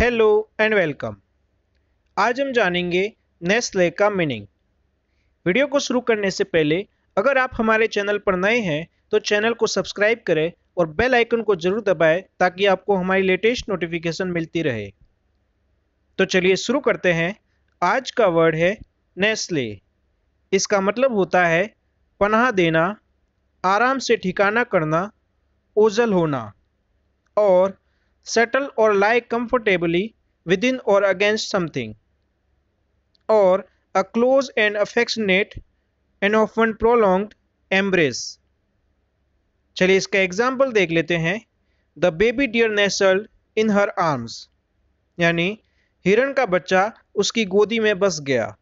hello and welcome आज हम जानेंगे नेस्ले का मीनिंग वीडियो को शुरू करने से पहले अगर आप हमारे चैनल पर नए हैं तो चैनल को सब्सक्राइब करें और बेल आइकन को जरूर दबाएं ताकि आपको हमारी लेटेस्ट नोटिफिकेशन मिलती रहे तो चलिए शुरू करते हैं आज का वर्ड है नेस्ले इसका मतलब होता है पनाह देना आराम से ठिकाना करना ओझल होना और सेटल और लाइक कम्फर्टेबली विद इन और अगेंस्ट समथिंग और a close and affectionate and often prolonged embrace चलिए इसका एग्जाम्पल देख लेते हैं the baby deer nestled in her arms यानी हिरण का बच्चा उसकी गोदी में बस गया